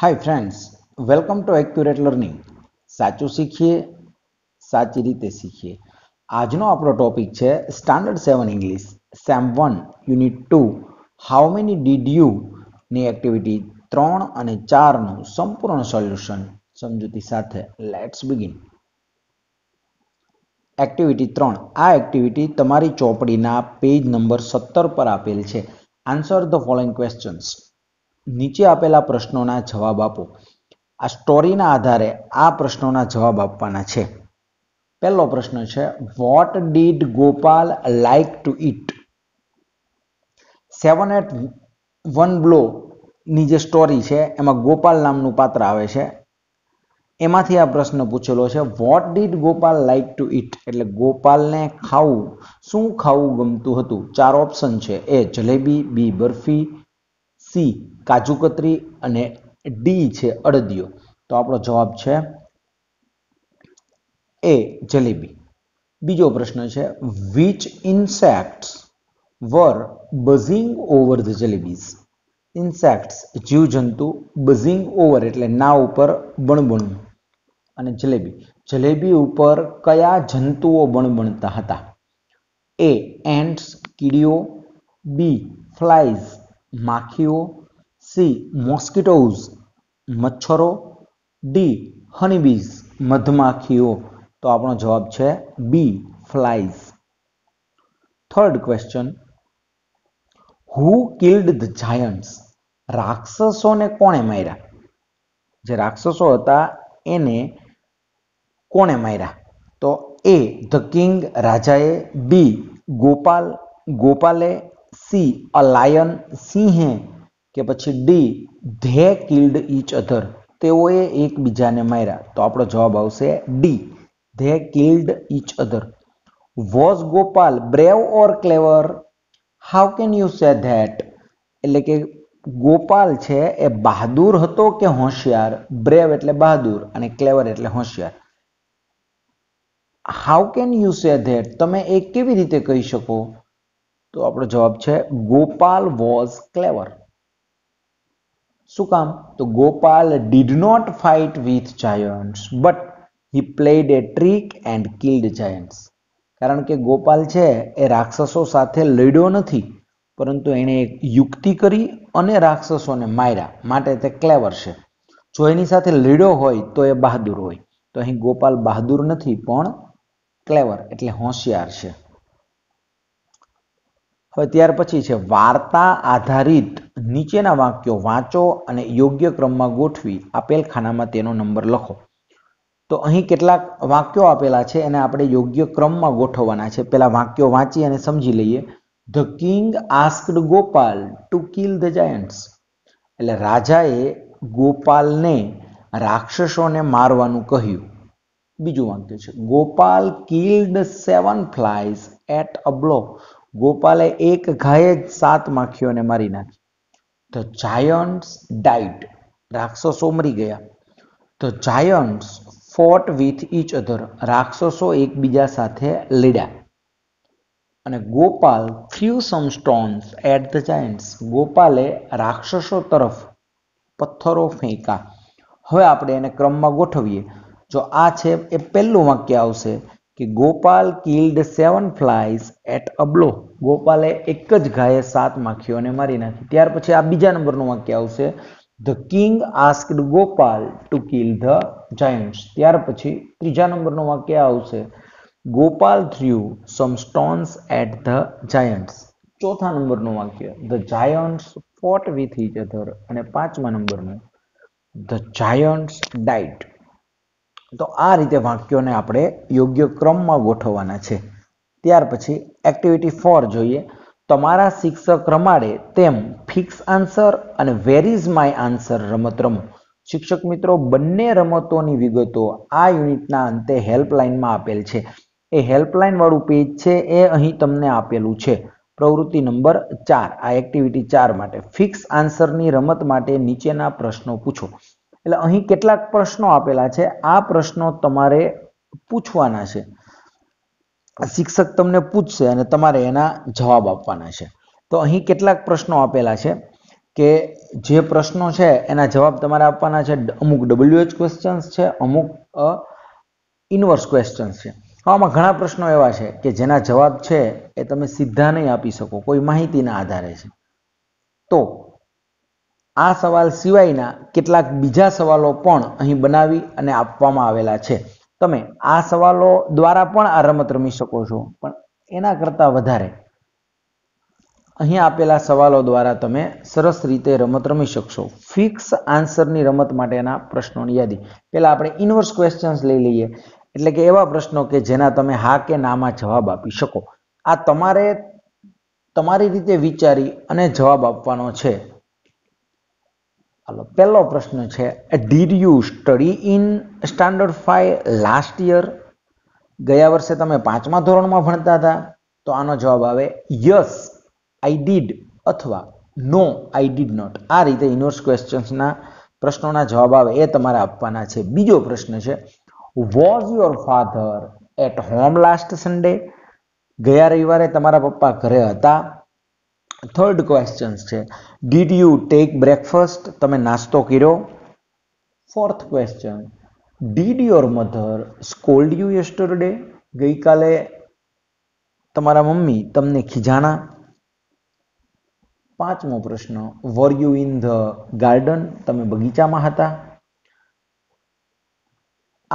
hi friends welcome to accurate learning સાચું શીખીએ સાચી રીતે શીખીએ આજનો આપણો ટોપિક છે standard seven English sem one unit two how many did you ની એક્ટિવિટી ત્રણ અને ચારનું સંપૂર્ણ સોલ્યુશન સમજૂતી સાથે લેટ્સ બિગિન એક્ટિવિટી ત્રણ આ એક્ટિવિટી તમારી ચોપડીના પેજ નંબર સત્તર પર આપેલ છે આન્સર ધ ફોલોઈંગ ક્વેશ્ચન્સ નીચે આપેલા પ્રશ્નોના જવાબ આપો આ સ્ટોરીના આધારે આ પ્રશ્નોના જવાબ આપવાના છે પહેલો પ્રશ્ન છે what did Gopal like to eat seven at one blow ની જે સ્ટોરી છે એમાં ગોપાલ નામનું પાત્ર આવે છે એમાંથી આ પ્રશ્ન પૂછેલો છે what did Gopal like to eat એટલે ગોપાલને ખાવું શું ખાવું ગમતું હતું ચાર ઓપ્શન છે A jalebi B barfi C kaju katli અને ડી છે અડદિયો તો આપણો જવાબ છે એ જલેબી બીજો પ્રશ્ન છે which insects were buzzing over the jalebis insects જીવજંતુ બઝિંગ ઓવર એટલે ના ઉપર બણબણવું અને જલેબી જલેબી ઉપર કયા જંતુઓ બણબણતા હતા એ એન્ટ્સ કીડીઓ બી ફ્લાઇઝ માખીઓ સી મોસ્કિટોઝ મચ્છરો ડી હનીબીઝ મધમાખીઓ તો આપણો જવાબ છે B flies third question who killed the giants રાક્ષસોને કોણે માર્યા જે રાક્ષસો હતા એને કોણે માર્યા તો એ ધ કિંગ રાજાએ બી ગોપાલ ગોપાલે સી અ લાયન સિંહે કે પછી D they killed each other તેઓએ એકબીજાને માર્યા તો આપણો જવાબ આવશે D they killed each other was Gopal brave or clever how can you say that એટલે કે ગોપાલ છે એ બહાદુર હતો કે હોશિયાર બ્રેવ એટલે બહાદુર અને ક્લેવર એટલે હોશિયાર how can you say that તમે એ કેવી રીતે કહી શકો તો આપણો જવાબ છે ગોપાલ વોઝ ક્લેવર શું કામ તો Gopal did not fight with giants but he played a trick and killed giants કારણ કે ગોપાલ છે એ રાક્ષસો સાથે લડ્યો નથી પરંતુ એણે એક યુક્તિ કરી અને રાક્ષસોને માર્યા માટે તે ક્લેવર છે જો એની સાથે લડ્યો હોય તો એ બહાદુર હોય તો અહીં ગોપાલ બહાદુર નથી પણ ક્લેવર એટલે હોશિયાર છે હવે ત્યાર પછી છે વાર્તા આધારિત નીચેના વાક્યો વાંચો અને યોગ્ય ક્રમમાં ગોઠવી આપેલ ખાનામાં તેનો નંબર લખો તો અહીં કેટલાક વાક્યો આપેલા છે એને આપણે યોગ્ય ક્રમમાં ગોઠવવાના છે પહેલાં વાક્યો વાંચી અને સમજી લઈએ the king asked Gopal to kill the giants એટલે રાજાએ ગોપાલને રાક્ષસોને મારવાનું કહ્યું બીજું વાક્ય છે Gopal killed seven flies at a blow ગોપાલે એક ઘાયે જ સાત માખીઓને મારી નાખી ધ જાયન્ટ્સ ડાઇટ રાક્ષસો મરી ગયા the giants fought with each other રાક્ષસો એકબીજા સાથે લડ્યા અને ગોપાલ ફ્યુ some stones at the giants ગોપાલે રાક્ષસો તરફ પથ્થરો ફેંકા હવે આપણે એને ક્રમમાં ગોઠવીએ જો આ છે એ પહેલું વાક્ય આવશે કે Gopal killed seven flies at a blow ગોપાલે એક જ ગાયે સાત માખીઓને મારી નાખી ત્યાર પછી આ બીજા નંબરનું વાક્ય આવશે the king asked Gopal to kill the giants ત્યાર પછી ત્રીજા નંબરનું વાક્ય આવશે Gopal threw some stones at the giants ચોથા નંબરનું વાક્ય the giants fought with each other અને પાંચમા નંબરનું ધ જાયન્ટ્સ ડાઇટ તો આ રીતે વાક્યોને આપણે યોગ્ય ક્રમમાં ગોઠવવાના છે ત્યાર પછી એક્ટિવિટી ફોર જોઈએ તમારા શિક્ષક રમાડે તેમ ફિક્સ આન્સર અને વેર ઇઝ માય આન્સર રમત રમો શિક્ષક મિત્રો બંને રમતોની વિગતો આ યુનિટના અંતે હેલ્પલાઇનમાં આપેલ છે એ હેલ્પલાઇનવાળું પેજ છે એ અહીં તમને આપેલું છે પ્રવૃત્તિ નંબર ચાર આ એક્ટિવિટી ચાર માટે ફિક્સ આન્સરની રમત માટે નીચેના પ્રશ્નો પૂછો એટલે અહીં કેટલાક પ્રશ્નો આપેલા છે આ પ્રશ્નો તમારે પૂછવાના છે શિક્ષક તમને પૂછશે અને તમારે એના જવાબ આપવાના છે તો અહીં કેટલાક પ્રશ્નો આપેલા છે કે જે પ્રશ્નો છે એના જવાબ તમારે આપવાના છે અમુક ડબલ્યુએચ ક્વેશ્ચન્સ છે અમુક ઇન્વર્સ ક્વેશ્ચન્સ છે આમાં ઘણા પ્રશ્નો એવા છે કે જેના જવાબ છે એ તમે સીધા નહીં આપી શકો કોઈ માહિતીના આધારે છે તો આ સવાલ સિવાયના કેટલાક બીજા સવાલો પણ અહીં બનાવી અને આપવામાં આવેલા છે તમે આ સવાલો દ્વારા પણ આ રમત રમી શકો છો પણ એના કરતાં વધારે અહીં આપેલા સવાલો દ્વારા તમે સરસ રીતે રમત રમી શકશો ફિક્સ આન્સરની રમત માટેના પ્રશ્નોની યાદી પહેલાં આપણે ઇન્વર્સ ક્વેશ્ચન્સ લઈ લઈએ એટલે કે એવા પ્રશ્નો કે જેના તમે હા કે નામાં જવાબ આપી શકો આ તમારે તમારી રીતે વિચારી અને જવાબ આપવાનો છે હાલો પહેલો પ્રશ્ન છે did you study in standard five last year ગયા વર્ષે તમે પાંચમા ધોરણમાં ભણતા હતા તો આનો જવાબ આવે યસ આઈ ડીડ અથવા નો આઈ ડીડ નોટ આ રીતે યુનિવર્સ ક્વેશ્ચન્સના પ્રશ્નોના જવાબ આવે એ તમારે આપવાના છે બીજો પ્રશ્ન છે was your father at home last Sunday ગયા રવિવારે તમારા પપ્પા ઘરે હતા થર્ડ ક્વેશ્ચન્સ છે ડીડ યુ ટેક બ્રેકફાસ્ટ તમે નાસ્તો કર્યો fourth question did your mother scold you yesterday ગઈકાલે તમારા મમ્મી તમને ખીજાણા પાંચમો પ્રશ્ન were you in the garden તમે બગીચામાં હતા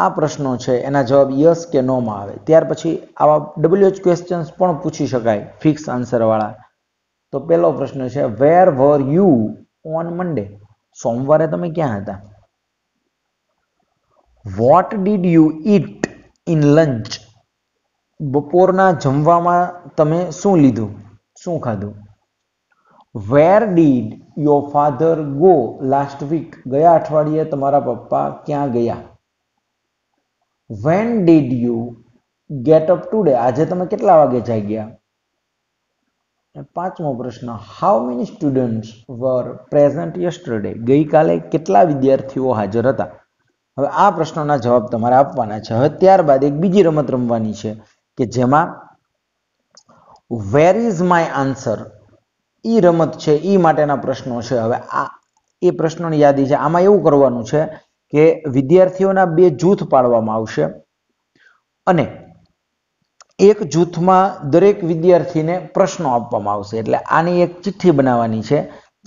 આ પ્રશ્નો છે એના જવાબ યસ કે નોમાં આવે ત્યાર પછી આવા ડબલ્યુએચ ક્વેશ્ચન્સ પણ પૂછી શકાય ફિક્સ આન્સરવાળા તો પહેલો પ્રશ્ન છે વેર વર યુ ઓન મંડે સોમવારે તમે ક્યાં હતા what did you eat in lunch બપોરના જમવામાં તમે શું લીધું શું ખાધું where did your father go last week ગયા અઠવાડિયે તમારા પપ્પા ક્યાં ગયા when did you get up today આજે તમે કેટલા વાગે જાગ્યા પાંચમો પ્રશ્ન how many students were present yesterday ગઈકાલે કેટલા વિદ્યાર્થીઓ હાજર હતા હવે આ પ્રશ્નોના જવાબ તમારે આપવાના છે હવે ત્યારબાદ એક બીજી રમત રમવાની છે કે જેમાં વેર ઇઝ માય આન્સર એ રમત છે એ માટેના પ્રશ્નો છે હવે આ એ પ્રશ્નોની યાદી છે આમાં એવું કરવાનું છે કે વિદ્યાર્થીઓના બે જૂથ પાડવામાં આવશે અને એક જૂથમાં દરેક વિદ્યાર્થીને પ્રશ્નો આપવામાં આવશે એટલે આની એક ચિઠ્ઠી બનાવવાની છે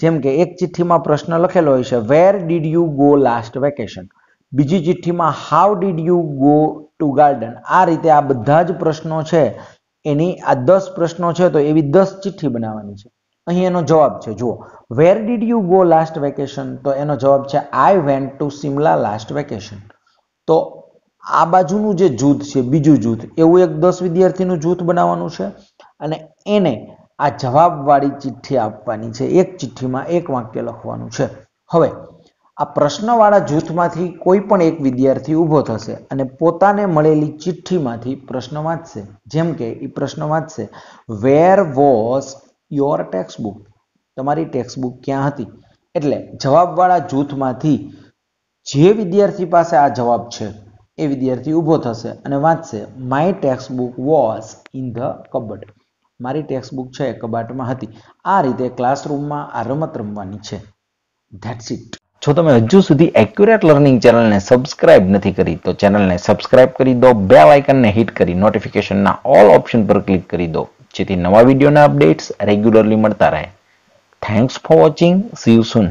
જેમ કે એક ચિઠ્ઠીમાં પ્રશ્ન લખેલો હોય છે where did you go last vacation બીજી ચિઠ્ઠીમાં how did you go to garden આ રીતે આ બધા જ પ્રશ્નો છે એની આ દસ પ્રશ્નો છે તો એવી દસ ચિઠ્ઠી બનાવવાની છે અહીં એનો જવાબ છે જુઓ where did you go last vacation તો એનો જવાબ છે I went to Shimla last vacation તો આ બાજુનું જે જૂથ છે બીજું જૂથ એવું એક દસ વિદ્યાર્થીનું જૂથ બનાવવાનું છે અને એને આ જવાબવાળી ચિઠ્ઠી આપવાની છે એક ચિઠ્ઠીમાં એક વાક્ય લખવાનું છે હવે આ પ્રશ્નવાળા જૂથમાંથી કોઈ પણ એક વિદ્યાર્થી ઊભો થશે અને પોતાને મળેલી ચિઠ્ઠીમાંથી પ્રશ્ન વાંચશે જેમ કે એ પ્રશ્ન વાંચશે where was your text book તમારી ટેક્સ્ટ બુક ક્યાં હતી એટલે જવાબવાળા જૂથમાંથી જે વિદ્યાર્થી પાસે આ જવાબ છે એ વિદ્યાર્થી ઊભો થશે અને વાંચશે my text book was in the cupboard મારી ટેક્સ્ટ બુક છે કબાટમાં હતી આ રીતે ક્લાસરૂમમાં આ રમત રમવાની છે ધેટ્સ ઇટ જો તમે હજુ સુધી એક્યુરેટ લર્નિંગ ચેનલને સબસ્ક્રાઇબ નથી કરી તો ચેનલને સબસ્ક્રાઇબ કરી દો બે આઇકનને હિટ કરી નોટિફિકેશનના ઓલ ઓપ્શન પર ક્લિક કરી દો જેથી નવા વિડીયોના અપડેટ્સ રેગ્યુલરલી મળતા રહે thanks for watching see you Sun